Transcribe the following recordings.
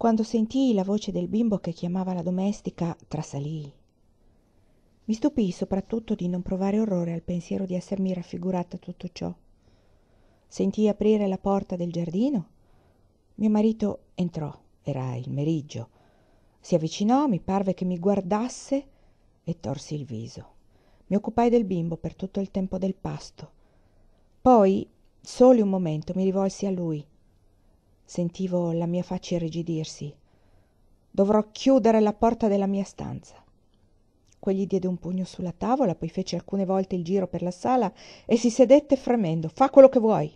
quando sentii la voce del bimbo che chiamava la domestica trasalii Mi stupii soprattutto di non provare orrore al pensiero di essermi raffigurata tutto ciò sentii aprire la porta del giardino mio marito entrò era il meriggio si avvicinò mi parve che mi guardasse e torsi il viso mi occupai del bimbo per tutto il tempo del pasto poi soli un momento mi rivolsi a lui Sentivo la mia faccia irrigidirsi. Dovrò chiudere la porta della mia stanza. Quegli diede un pugno sulla tavola, poi fece alcune volte il giro per la sala e si sedette fremendo. Fa quello che vuoi.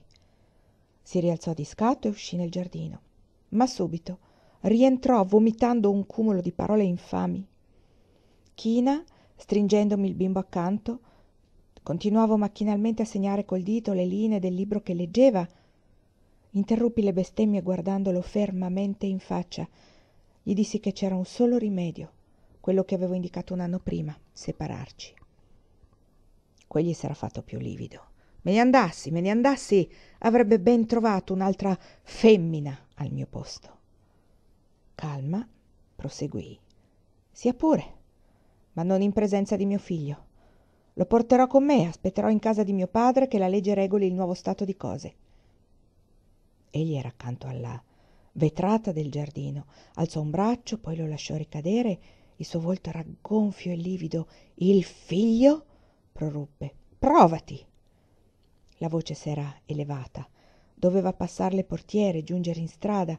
Si rialzò di scatto e uscì nel giardino. Ma subito rientrò vomitando un cumulo di parole infami. China, stringendomi il bimbo accanto, continuavo macchinalmente a segnare col dito le linee del libro che leggeva interruppi le bestemmie guardandolo fermamente in faccia gli dissi che c'era un solo rimedio quello che avevo indicato un anno prima separarci quegli s'era fatto più livido me ne andassi me ne andassi avrebbe ben trovato un'altra femmina al mio posto calma proseguii sia pure ma non in presenza di mio figlio lo porterò con me aspetterò in casa di mio padre che la legge regoli il nuovo stato di cose egli era accanto alla vetrata del giardino alzò un braccio poi lo lasciò ricadere il suo volto era gonfio e livido il figlio proruppe provati la voce s'era elevata doveva passar le portiere giungere in strada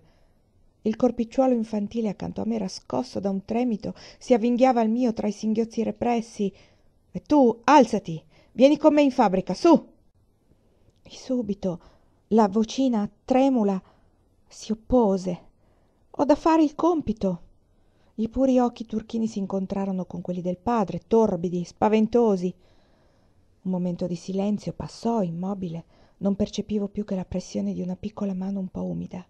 il corpicciuolo infantile accanto a me era scosso da un tremito si avvinghiava al mio tra i singhiozzi repressi e tu alzati vieni con me in fabbrica su e subito la vocina tremula si oppose ho da fare il compito i puri occhi turchini si incontrarono con quelli del padre torbidi spaventosi un momento di silenzio passò immobile non percepivo più che la pressione di una piccola mano un po umida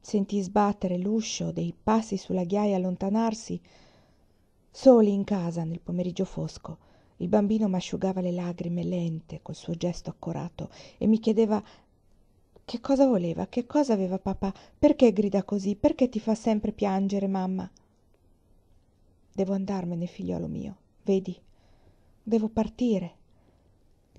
sentii sbattere l'uscio dei passi sulla ghiaia allontanarsi soli in casa nel pomeriggio fosco il bambino m'asciugava le lagrime lente col suo gesto accorato e mi chiedeva che cosa voleva che cosa aveva papà perché grida così perché ti fa sempre piangere mamma devo andarmene figliuolo mio vedi devo partire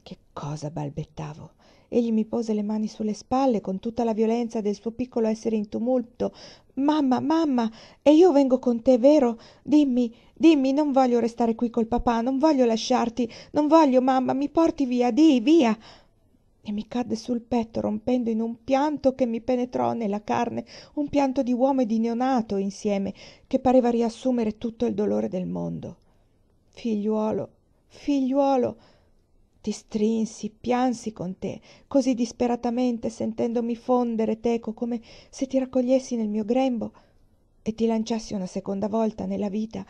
che cosa balbettavo egli mi pose le mani sulle spalle con tutta la violenza del suo piccolo essere in tumulto mamma mamma e io vengo con te vero dimmi dimmi non voglio restare qui col papà non voglio lasciarti non voglio mamma mi porti via di via e mi cadde sul petto rompendo in un pianto che mi penetrò nella carne un pianto di uomo e di neonato insieme che pareva riassumere tutto il dolore del mondo figliuolo figliuolo ti strinsi piansi con te così disperatamente sentendomi fondere teco come se ti raccogliessi nel mio grembo e ti lanciassi una seconda volta nella vita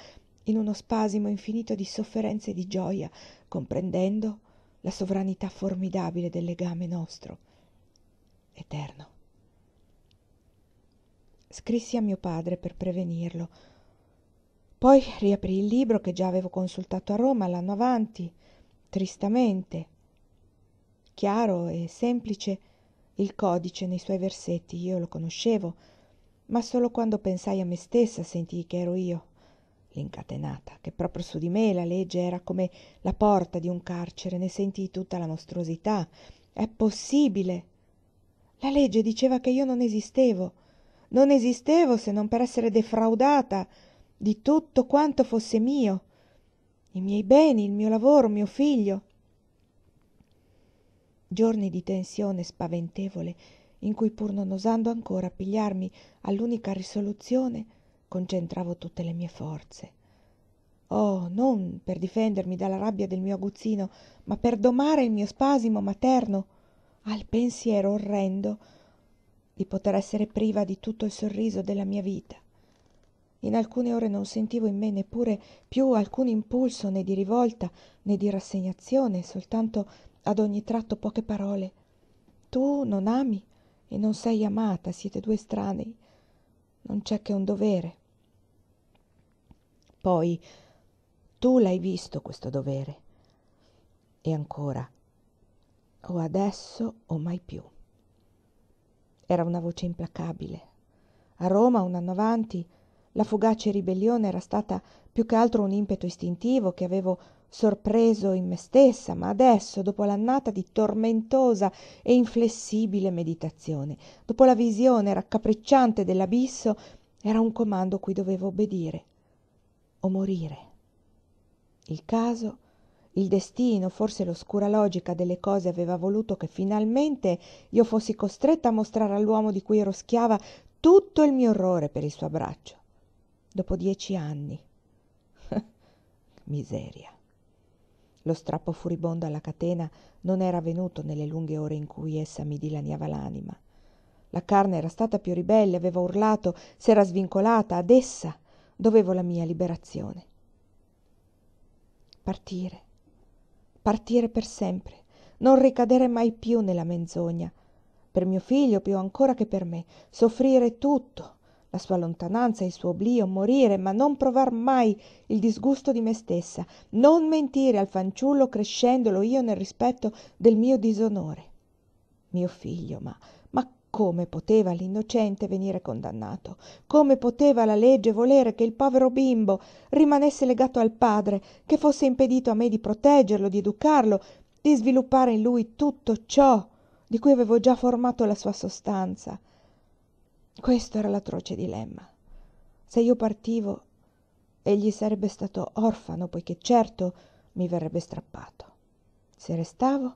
in uno spasimo infinito di sofferenze e di gioia, comprendendo la sovranità formidabile del legame nostro, eterno. Scrissi a mio padre per prevenirlo. Poi riaprii il libro che già avevo consultato a Roma l'anno avanti, tristamente. Chiaro e semplice, il codice nei suoi versetti io lo conoscevo, ma solo quando pensai a me stessa sentii che ero io l'incatenata, che proprio su di me la legge era come la porta di un carcere, ne sentii tutta la mostruosità. È possibile! La legge diceva che io non esistevo. Non esistevo se non per essere defraudata di tutto quanto fosse mio. I miei beni, il mio lavoro, mio figlio. Giorni di tensione spaventevole, in cui pur non osando ancora pigliarmi all'unica risoluzione, concentravo tutte le mie forze. Oh, non per difendermi dalla rabbia del mio aguzzino, ma per domare il mio spasimo materno al pensiero orrendo di poter essere priva di tutto il sorriso della mia vita. In alcune ore non sentivo in me neppure più alcun impulso né di rivolta né di rassegnazione, soltanto ad ogni tratto poche parole. Tu non ami e non sei amata, siete due estranei. Non c'è che un dovere. Poi tu l'hai visto questo dovere. E ancora, o adesso o mai più. Era una voce implacabile. A Roma, un anno avanti, la fugace ribellione era stata più che altro un impeto istintivo che avevo sorpreso in me stessa, ma adesso, dopo l'annata di tormentosa e inflessibile meditazione, dopo la visione raccapricciante dell'abisso, era un comando cui dovevo obbedire o morire. Il caso, il destino, forse l'oscura logica delle cose aveva voluto che finalmente io fossi costretta a mostrare all'uomo di cui ero schiava tutto il mio orrore per il suo abbraccio. Dopo dieci anni. Miseria. Lo strappo furibondo alla catena non era venuto nelle lunghe ore in cui essa mi dilaniava l'anima. La carne era stata più ribelle, aveva urlato, si era svincolata ad essa dovevo la mia liberazione. Partire, partire per sempre, non ricadere mai più nella menzogna, per mio figlio più ancora che per me, soffrire tutto, la sua lontananza, il suo oblio, morire, ma non provar mai il disgusto di me stessa, non mentire al fanciullo crescendolo io nel rispetto del mio disonore. Mio figlio, ma come poteva l'innocente venire condannato? Come poteva la legge volere che il povero bimbo rimanesse legato al padre, che fosse impedito a me di proteggerlo, di educarlo, di sviluppare in lui tutto ciò di cui avevo già formato la sua sostanza? Questo era l'atroce dilemma. Se io partivo, egli sarebbe stato orfano, poiché certo mi verrebbe strappato. Se restavo,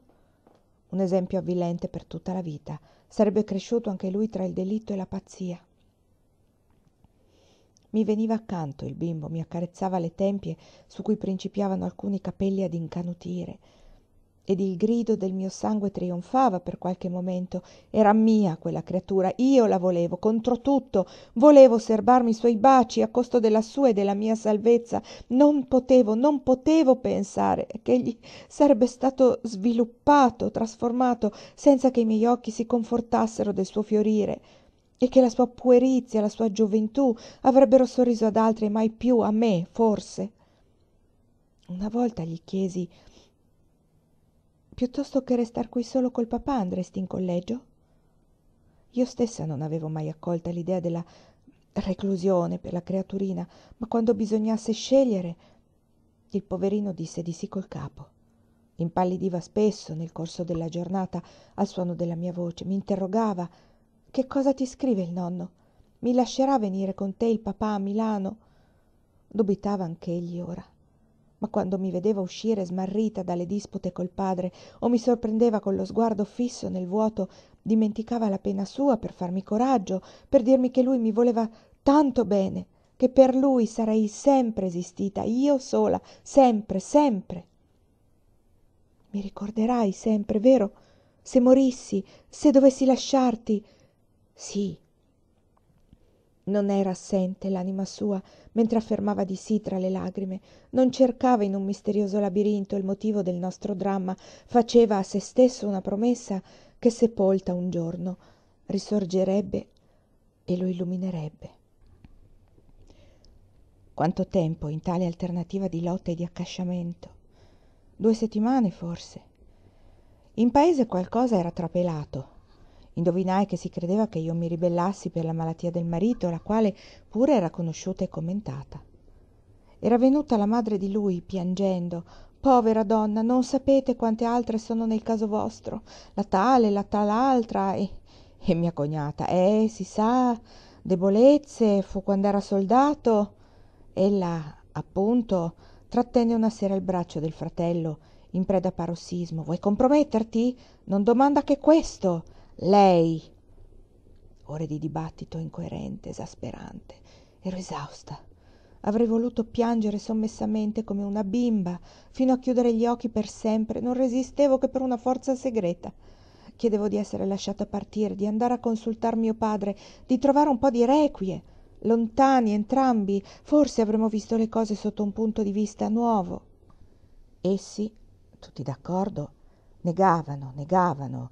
un esempio avvilente per tutta la vita sarebbe cresciuto anche lui tra il delitto e la pazzia. Mi veniva accanto il bimbo, mi accarezzava le tempie su cui principiavano alcuni capelli ad incanutire, ed il grido del mio sangue trionfava per qualche momento era mia quella creatura io la volevo contro tutto volevo serbarmi i suoi baci a costo della sua e della mia salvezza non potevo non potevo pensare che egli sarebbe stato sviluppato trasformato senza che i miei occhi si confortassero del suo fiorire e che la sua puerizia la sua gioventù avrebbero sorriso ad altri e mai più a me forse una volta gli chiesi piuttosto che restar qui solo col papà andresti in collegio io stessa non avevo mai accolta l'idea della reclusione per la creaturina ma quando bisognasse scegliere il poverino disse di sì col capo impallidiva spesso nel corso della giornata al suono della mia voce mi interrogava che cosa ti scrive il nonno mi lascerà venire con te il papà a Milano dubitava anch'egli ora ma quando mi vedeva uscire smarrita dalle dispute col padre o mi sorprendeva con lo sguardo fisso nel vuoto dimenticava la pena sua per farmi coraggio per dirmi che lui mi voleva tanto bene che per lui sarei sempre esistita io sola sempre sempre mi ricorderai sempre vero se morissi se dovessi lasciarti sì non era assente l'anima sua mentre affermava di sì tra le lagrime non cercava in un misterioso labirinto il motivo del nostro dramma faceva a se stesso una promessa che sepolta un giorno risorgerebbe e lo illuminerebbe quanto tempo in tale alternativa di lotta e di accasciamento due settimane forse in paese qualcosa era trapelato indovinai che si credeva che io mi ribellassi per la malattia del marito la quale pure era conosciuta e commentata era venuta la madre di lui piangendo povera donna non sapete quante altre sono nel caso vostro la tale la tal'altra e e mia cognata eh si sa debolezze fu quand'era soldato ella appunto trattenne una sera il braccio del fratello in preda a parossismo vuoi comprometterti non domanda che questo lei ore di dibattito incoerente esasperante ero esausta avrei voluto piangere sommessamente come una bimba fino a chiudere gli occhi per sempre non resistevo che per una forza segreta chiedevo di essere lasciata partire di andare a consultar mio padre di trovare un po di requie lontani entrambi forse avremmo visto le cose sotto un punto di vista nuovo essi tutti d'accordo negavano negavano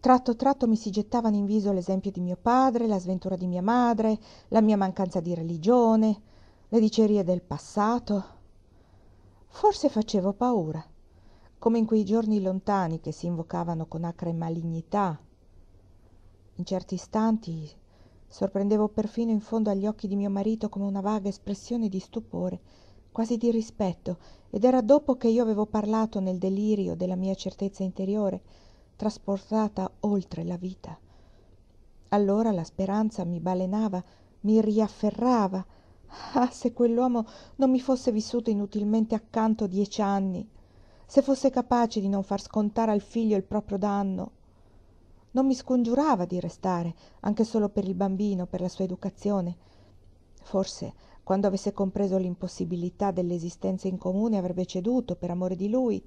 tratto tratto mi si gettavano in viso l'esempio di mio padre la sventura di mia madre la mia mancanza di religione le dicerie del passato forse facevo paura come in quei giorni lontani che si invocavano con acre malignità in certi istanti sorprendevo perfino in fondo agli occhi di mio marito come una vaga espressione di stupore quasi di rispetto ed era dopo che io avevo parlato nel delirio della mia certezza interiore trasportata oltre la vita. Allora la speranza mi balenava, mi riafferrava. Ah, se quell'uomo non mi fosse vissuto inutilmente accanto dieci anni, se fosse capace di non far scontare al figlio il proprio danno. Non mi scongiurava di restare, anche solo per il bambino, per la sua educazione. Forse, quando avesse compreso l'impossibilità dell'esistenza in comune, avrebbe ceduto per amore di lui.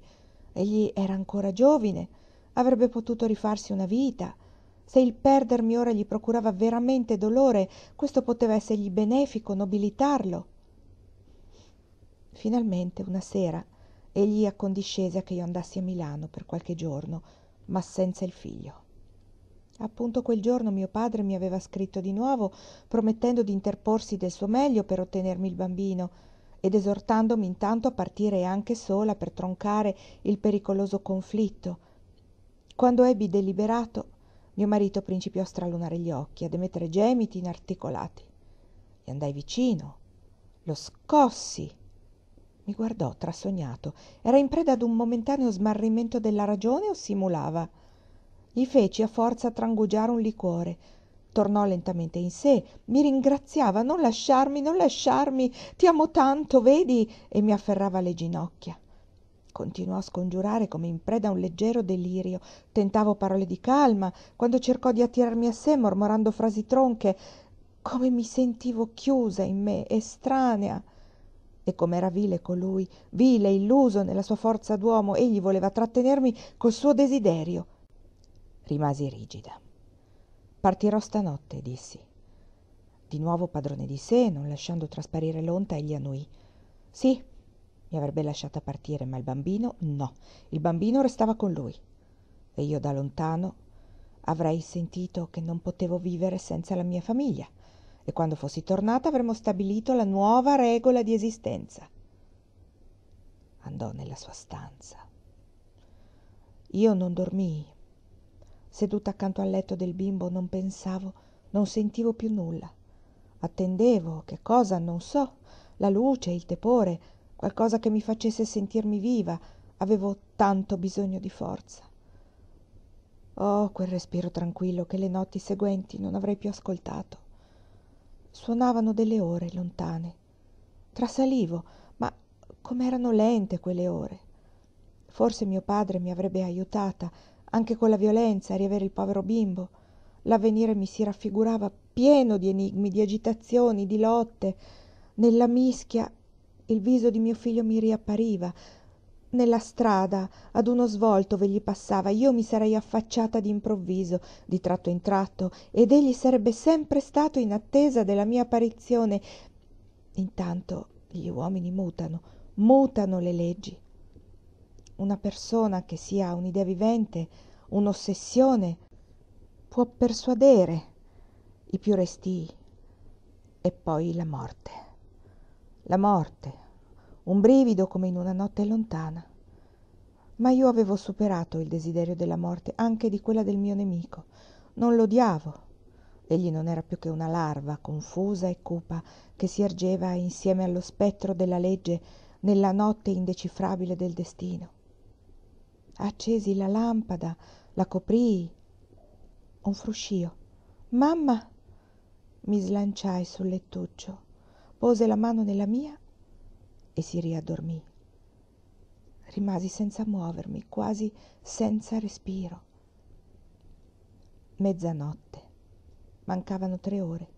Egli era ancora giovine avrebbe potuto rifarsi una vita se il perdermi ora gli procurava veramente dolore questo poteva essergli benefico nobilitarlo finalmente una sera egli accondiscese a che io andassi a milano per qualche giorno ma senza il figlio appunto quel giorno mio padre mi aveva scritto di nuovo promettendo di interporsi del suo meglio per ottenermi il bambino ed esortandomi intanto a partire anche sola per troncare il pericoloso conflitto quando ebbi deliberato mio marito principiò a stralunare gli occhi ad emettere gemiti inarticolati gli andai vicino lo scossi i guardò trasognato era in preda ad un momentaneo smarrimento della ragione o simulava gli feci a forza trangugiare un liquore tornò lentamente in sé mi ringraziava non lasciarmi non lasciarmi ti amo tanto vedi e mi afferrava le ginocchia continuò a scongiurare come in preda a un leggero delirio tentavo parole di calma quando cercò di attirarmi a sé mormorando frasi tronche come mi sentivo chiusa in me estranea e com'era vile colui vile illuso nella sua forza d'uomo egli voleva trattenermi col suo desiderio rimasi rigida partirò stanotte dissi di nuovo padrone di sé non lasciando trasparire l'onta egli annuì sì mi avrebbe lasciata partire, ma il bambino no. Il bambino restava con lui. E io da lontano avrei sentito che non potevo vivere senza la mia famiglia. E quando fossi tornata avremmo stabilito la nuova regola di esistenza. Andò nella sua stanza. Io non dormii. Seduta accanto al letto del bimbo non pensavo, non sentivo più nulla. Attendevo, che cosa, non so, la luce, il tepore, qualcosa che mi facesse sentirmi viva. Avevo tanto bisogno di forza. Oh, quel respiro tranquillo che le notti seguenti non avrei più ascoltato. Suonavano delle ore lontane. Trasalivo, ma com'erano lente quelle ore. Forse mio padre mi avrebbe aiutata, anche con la violenza, a riavere il povero bimbo. L'avvenire mi si raffigurava pieno di enigmi, di agitazioni, di lotte. Nella mischia il viso di mio figlio mi riappariva nella strada ad uno svolto v'egli passava io mi sarei affacciata d'improvviso di tratto in tratto ed egli sarebbe sempre stato in attesa della mia apparizione intanto gli uomini mutano mutano le leggi una persona che sia un'idea vivente un'ossessione può persuadere i più restii e poi la morte la morte, un brivido come in una notte lontana. Ma io avevo superato il desiderio della morte, anche di quella del mio nemico. Non l'odiavo. Egli non era più che una larva, confusa e cupa, che si ergeva insieme allo spettro della legge nella notte indecifrabile del destino. Accesi la lampada, la coprii. Un fruscio. Mamma! Mi slanciai sul lettuccio pose la mano nella mia e si riaddormì. Rimasi senza muovermi, quasi senza respiro. Mezzanotte. Mancavano tre ore.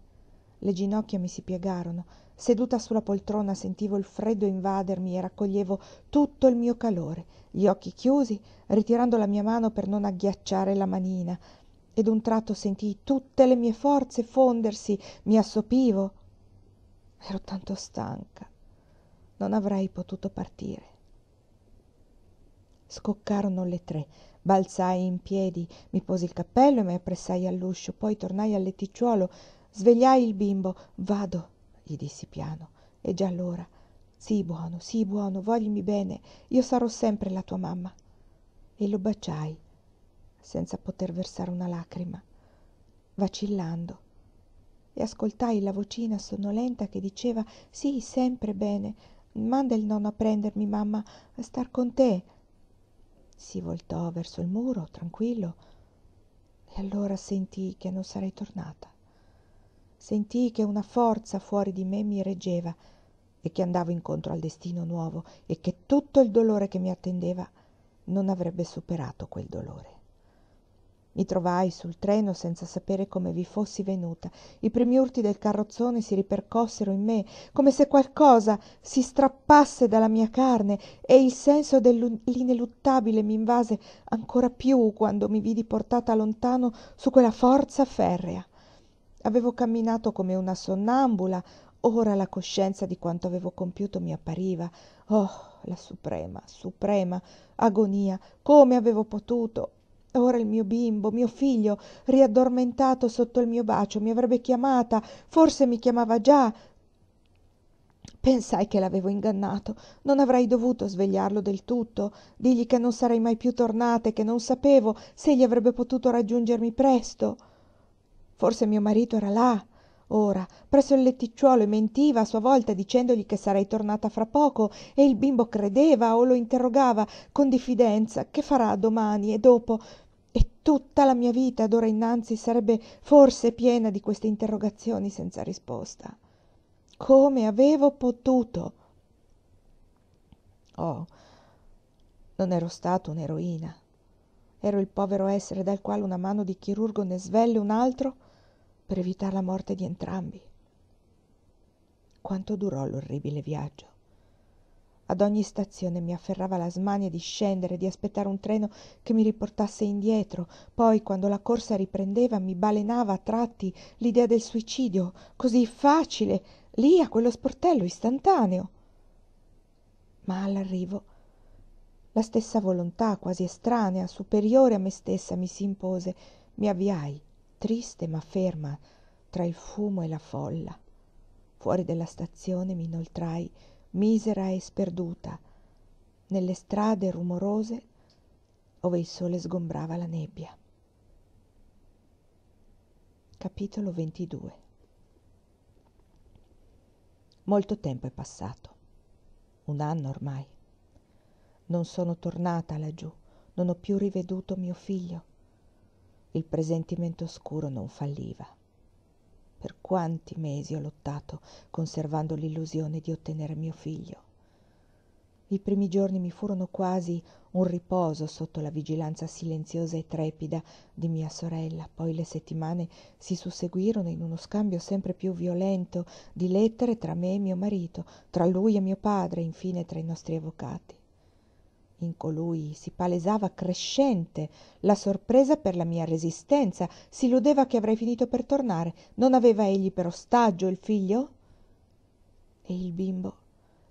Le ginocchia mi si piegarono. Seduta sulla poltrona sentivo il freddo invadermi e raccoglievo tutto il mio calore, gli occhi chiusi, ritirando la mia mano per non agghiacciare la manina. Ed un tratto sentii tutte le mie forze fondersi, mi assopivo, Ero tanto stanca. Non avrei potuto partire. Scoccarono le tre. Balzai in piedi, mi posi il cappello e mi appressai all'uscio, poi tornai al letticciolo, svegliai il bimbo. Vado, gli dissi piano. È già allora. Sii sì, buono, sii sì, buono, voglimi bene, io sarò sempre la tua mamma. E lo baciai, senza poter versare una lacrima, vacillando e ascoltai la vocina sonnolenta che diceva sì sempre bene manda il nonno a prendermi mamma a star con te si voltò verso il muro tranquillo e allora sentì che non sarei tornata Sentì che una forza fuori di me mi reggeva e che andavo incontro al destino nuovo e che tutto il dolore che mi attendeva non avrebbe superato quel dolore mi trovai sul treno senza sapere come vi fossi venuta i primi urti del carrozzone si ripercossero in me come se qualcosa si strappasse dalla mia carne e il senso dell'ineluttabile m'invase ancora più quando mi vidi portata lontano su quella forza ferrea avevo camminato come una sonnambula ora la coscienza di quanto avevo compiuto mi appariva oh la suprema suprema agonia come avevo potuto ora il mio bimbo mio figlio riaddormentato sotto il mio bacio mi avrebbe chiamata forse mi chiamava già pensai che l'avevo ingannato non avrei dovuto svegliarlo del tutto dirgli che non sarei mai più tornata e che non sapevo se egli avrebbe potuto raggiungermi presto forse mio marito era là ora presso il letticciuolo e mentiva a sua volta dicendogli che sarei tornata fra poco e il bimbo credeva o lo interrogava con diffidenza che farà domani e dopo Tutta la mia vita d'ora innanzi sarebbe forse piena di queste interrogazioni senza risposta. Come avevo potuto? Oh, non ero stato un'eroina. Ero il povero essere dal quale una mano di chirurgo ne svelle un altro per evitare la morte di entrambi. Quanto durò l'orribile viaggio? ad ogni stazione mi afferrava la smania di scendere di aspettare un treno che mi riportasse indietro poi quando la corsa riprendeva mi balenava a tratti l'idea del suicidio così facile lì a quello sportello istantaneo ma all'arrivo la stessa volontà quasi estranea superiore a me stessa mi si impose mi avviai triste ma ferma tra il fumo e la folla fuori della stazione mi inoltrai misera e sperduta nelle strade rumorose ove il sole sgombrava la nebbia. Capitolo 22 Molto tempo è passato, un anno ormai. Non sono tornata laggiù, non ho più riveduto mio figlio. Il presentimento oscuro non falliva. Per quanti mesi ho lottato, conservando l'illusione di ottenere mio figlio. I primi giorni mi furono quasi un riposo sotto la vigilanza silenziosa e trepida di mia sorella, poi le settimane si susseguirono in uno scambio sempre più violento di lettere tra me e mio marito, tra lui e mio padre, infine tra i nostri avvocati in colui si palesava crescente la sorpresa per la mia resistenza si illudeva che avrei finito per tornare non aveva egli per ostaggio il figlio e il bimbo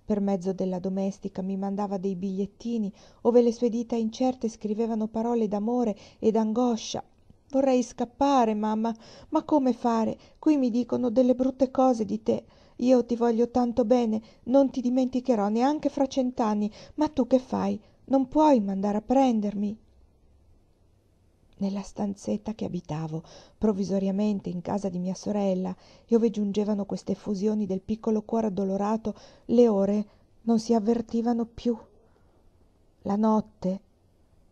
per mezzo della domestica mi mandava dei bigliettini ove le sue dita incerte scrivevano parole d'amore e d'angoscia vorrei scappare mamma ma come fare qui mi dicono delle brutte cose di te io ti voglio tanto bene non ti dimenticherò neanche fra cent'anni ma tu che fai non puoi mandare a prendermi. Nella stanzetta che abitavo provvisoriamente in casa di mia sorella, e ove giungevano queste effusioni del piccolo cuore addolorato, le ore non si avvertivano più. La notte,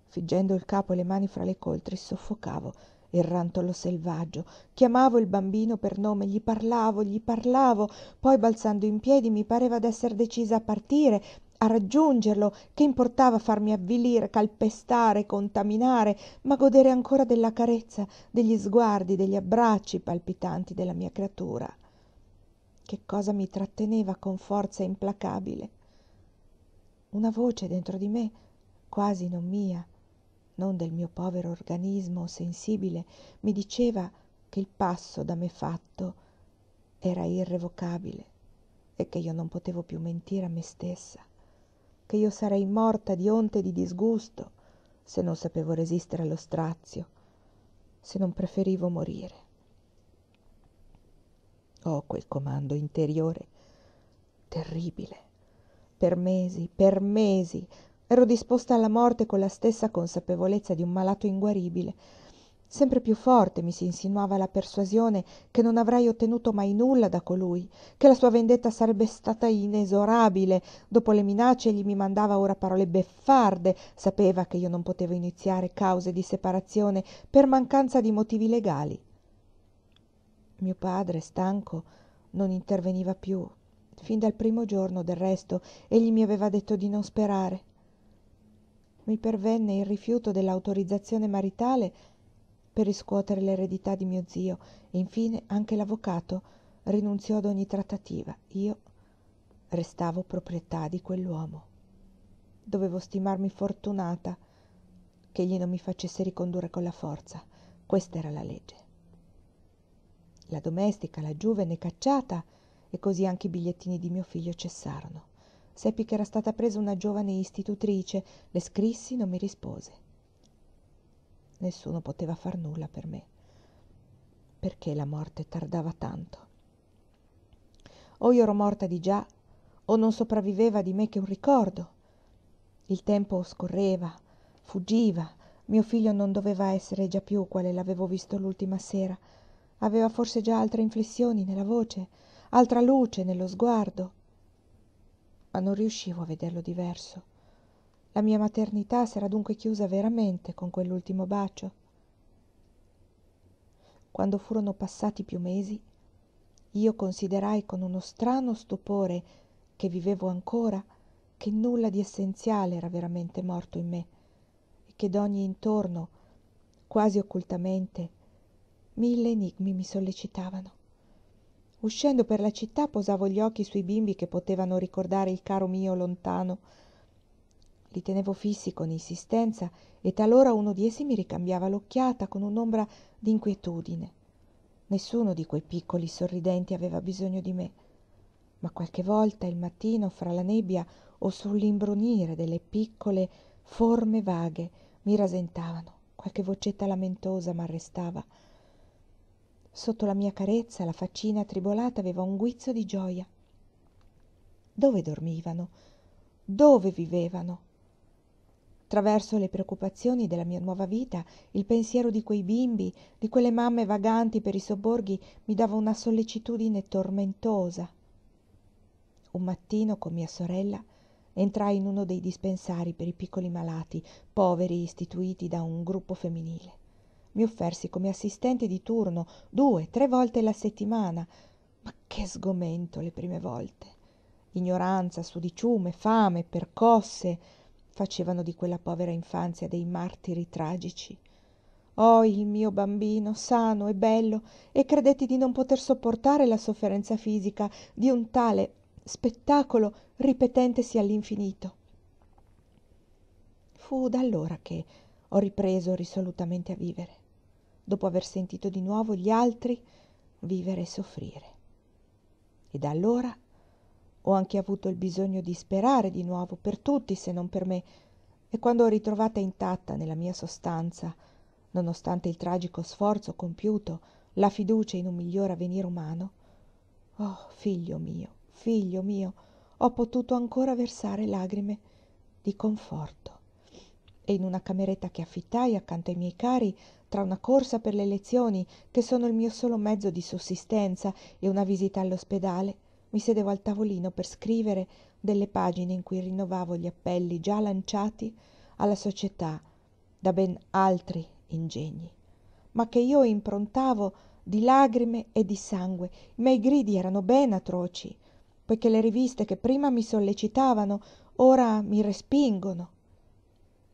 figgendo il capo e le mani fra le coltri, soffocavo il rantolo selvaggio. Chiamavo il bambino per nome, gli parlavo, gli parlavo, poi balzando in piedi mi pareva d'esser decisa a partire a raggiungerlo che importava farmi avvilire calpestare contaminare ma godere ancora della carezza degli sguardi degli abbracci palpitanti della mia creatura che cosa mi tratteneva con forza implacabile una voce dentro di me quasi non mia non del mio povero organismo sensibile mi diceva che il passo da me fatto era irrevocabile e che io non potevo più mentire a me stessa che io sarei morta di onta e di disgusto se non sapevo resistere allo strazio, se non preferivo morire. Oh, quel comando interiore, terribile. Per mesi, per mesi, ero disposta alla morte con la stessa consapevolezza di un malato inguaribile, sempre più forte mi s'insinuava la persuasione che non avrei ottenuto mai nulla da colui che la sua vendetta sarebbe stata inesorabile dopo le minacce egli mi mandava ora parole beffarde sapeva che io non potevo iniziare cause di separazione per mancanza di motivi legali mio padre stanco non interveniva più. fin dal primo giorno del resto egli mi aveva detto di non sperare mi pervenne il rifiuto dell'autorizzazione maritale per riscuotere l'eredità di mio zio e infine anche l'avvocato rinunziò ad ogni trattativa io restavo proprietà di quell'uomo dovevo stimarmi fortunata che egli non mi facesse ricondurre con la forza questa era la legge la domestica laggiù venne cacciata e così anche i bigliettini di mio figlio cessarono seppi che era stata presa una giovane istitutrice le scrissi non mi rispose Nessuno poteva far nulla per me. Perché la morte tardava tanto? O io ero morta di già, o non sopravviveva di me che un ricordo. Il tempo scorreva, fuggiva, mio figlio non doveva essere già più quale l'avevo visto l'ultima sera. Aveva forse già altre inflessioni nella voce, altra luce nello sguardo. Ma non riuscivo a vederlo diverso la mia maternità s'era dunque chiusa veramente con quell'ultimo bacio quando furono passati più mesi io considerai con uno strano stupore che vivevo ancora che nulla di essenziale era veramente morto in me e che d'ogni intorno quasi occultamente mille enigmi mi sollecitavano uscendo per la città posavo gli occhi sui bimbi che potevano ricordare il caro mio lontano li tenevo fissi con insistenza e talora uno di essi mi ricambiava l'occhiata con un'ombra d'inquietudine. Nessuno di quei piccoli sorridenti aveva bisogno di me, ma qualche volta il mattino fra la nebbia o sull'imbrunire delle piccole forme vaghe mi rasentavano, qualche vocetta lamentosa m'arrestava. Sotto la mia carezza la faccina tribolata aveva un guizzo di gioia. Dove dormivano? Dove vivevano? attraverso le preoccupazioni della mia nuova vita, il pensiero di quei bimbi, di quelle mamme vaganti per i sobborghi, mi dava una sollecitudine tormentosa. Un mattino con mia sorella entrai in uno dei dispensari per i piccoli malati, poveri istituiti da un gruppo femminile. Mi offersi come assistente di turno due, tre volte la settimana. Ma che sgomento le prime volte! Ignoranza, sudiciume, fame, percosse facevano di quella povera infanzia dei martiri tragici. Oh, il mio bambino, sano e bello, e credetti di non poter sopportare la sofferenza fisica di un tale spettacolo ripetentesi all'infinito. Fu da allora che ho ripreso risolutamente a vivere, dopo aver sentito di nuovo gli altri vivere e soffrire. E da allora ho anche avuto il bisogno di sperare di nuovo per tutti se non per me, e quando ho ritrovata intatta nella mia sostanza, nonostante il tragico sforzo compiuto, la fiducia in un miglior avvenire umano, oh figlio mio, figlio mio, ho potuto ancora versare lagrime di conforto. E in una cameretta che affittai accanto ai miei cari, tra una corsa per le lezioni, che sono il mio solo mezzo di sussistenza, e una visita all'ospedale, mi sedevo al tavolino per scrivere delle pagine in cui rinnovavo gli appelli già lanciati alla società da ben altri ingegni, ma che io improntavo di lacrime e di sangue. I miei gridi erano ben atroci, poiché le riviste che prima mi sollecitavano ora mi respingono.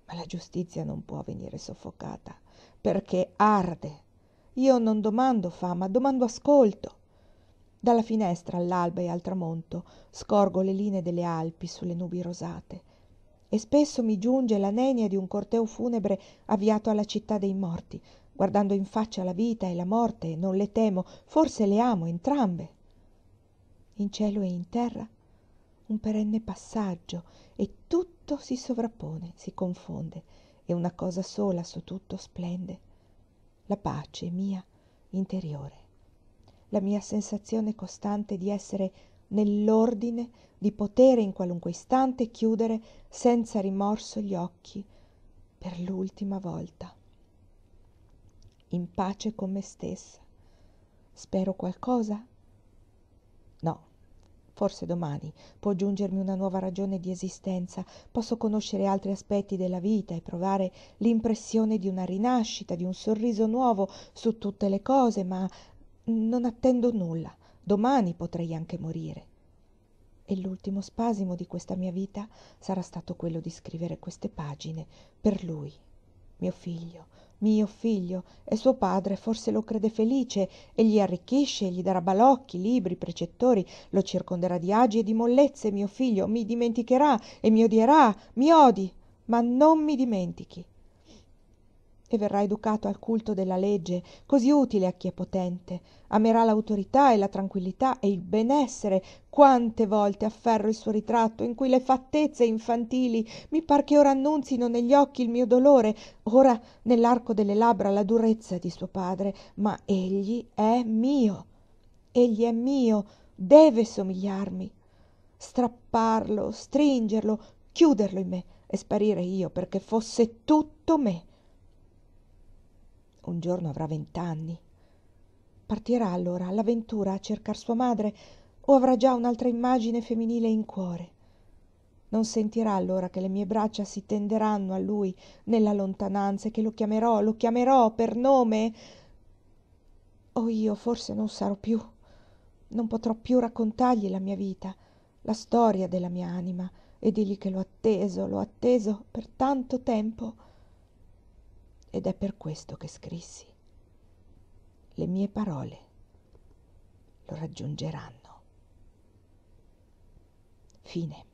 Ma la giustizia non può venire soffocata, perché arde. Io non domando fama, domando ascolto. Dalla finestra all'alba e al tramonto scorgo le linee delle Alpi sulle nubi rosate e spesso mi giunge la nenia di un corteo funebre avviato alla città dei morti. Guardando in faccia la vita e la morte, non le temo, forse le amo entrambe. In cielo e in terra un perenne passaggio e tutto si sovrappone, si confonde e una cosa sola su tutto splende, la pace mia interiore la mia sensazione costante di essere nell'ordine, di potere in qualunque istante chiudere senza rimorso gli occhi per l'ultima volta. In pace con me stessa. Spero qualcosa? No, Forse domani può giungermi una nuova ragione di esistenza, posso conoscere altri aspetti della vita e provare l'impressione di una rinascita, di un sorriso nuovo su tutte le cose, ma non attendo nulla, domani potrei anche morire. E l'ultimo spasimo di questa mia vita sarà stato quello di scrivere queste pagine per lui, mio figlio, mio figlio, e suo padre forse lo crede felice e gli arricchisce, gli darà balocchi, libri, precettori, lo circonderà di agi e di mollezze, mio figlio mi dimenticherà e mi odierà, mi odi, ma non mi dimentichi e verrà educato al culto della legge, così utile a chi è potente. Amerà l'autorità e la tranquillità e il benessere. Quante volte afferro il suo ritratto in cui le fattezze infantili mi par che ora annunzino negli occhi il mio dolore, ora nell'arco delle labbra la durezza di suo padre, ma egli è mio. Egli è mio, deve somigliarmi. Strapparlo, stringerlo, chiuderlo in me e sparire io perché fosse tutto me un giorno avrà vent'anni. Partirà allora all'avventura a cercar sua madre o avrà già un'altra immagine femminile in cuore. Non sentirà allora che le mie braccia si tenderanno a lui nella lontananza e che lo chiamerò, lo chiamerò per nome. O io forse non sarò più, non potrò più raccontargli la mia vita, la storia della mia anima e dirgli che l'ho atteso, l'ho atteso per tanto tempo ed è per questo che scrissi. Le mie parole lo raggiungeranno. Fine.